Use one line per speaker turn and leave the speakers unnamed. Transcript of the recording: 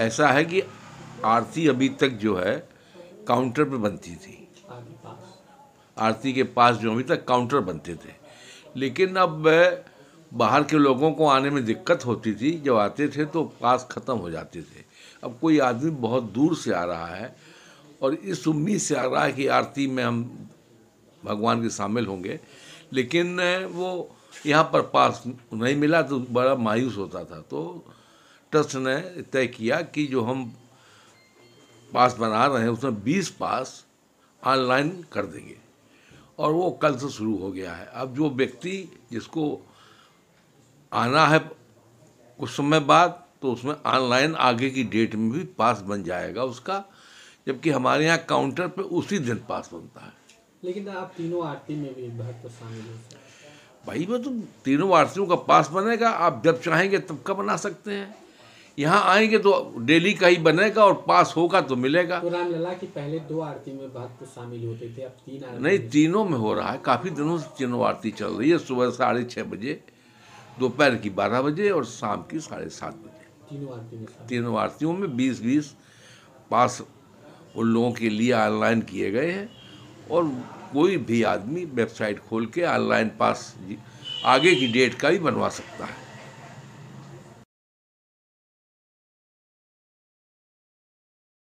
ऐसा है कि आरती अभी तक जो है काउंटर पे बनती थी आरती के पास जो अभी तक काउंटर बनते थे लेकिन अब बाहर के लोगों को आने में दिक्कत होती थी जब आते थे तो पास ख़त्म हो जाते थे अब कोई आदमी बहुत दूर से आ रहा है और इस उम्मीद से आ रहा है कि आरती में हम भगवान के शामिल होंगे लेकिन वो यहाँ पर पास नहीं मिला तो बड़ा मायूस होता था तो ट्रस्ट ने तय किया कि जो हम पास बना रहे हैं उसमें 20 पास ऑनलाइन कर देंगे और वो कल से शुरू हो गया है अब जो व्यक्ति जिसको आना है कुछ समय बाद तो उसमें ऑनलाइन आगे की डेट में भी पास बन जाएगा उसका जबकि हमारे यहाँ काउंटर पे उसी दिन पास बनता है लेकिन आप तीनों आरती में भी तो शामिल भाई वो तो तीनों आरतियों का पास बनेगा आप जब चाहेंगे तब का बना सकते हैं यहाँ आएंगे तो डेली का ही बनेगा और पास होगा तो मिलेगा तो रामलला की पहले दो आरती में भक्त तो शामिल होते थे अब तीन आरती नहीं तीनों में हो रहा है काफ़ी दिनों से तीनों आरती चल रही है सुबह साढ़े छः बजे दोपहर की बारह बजे और शाम की साढ़े सात बजे तीनों आरती में तीनों आरतियों में बीस बीस पास उन लोगों के लिए ऑनलाइन किए गए हैं और कोई भी आदमी वेबसाइट खोल के ऑनलाइन पास आगे की डेट का भी बनवा सकता है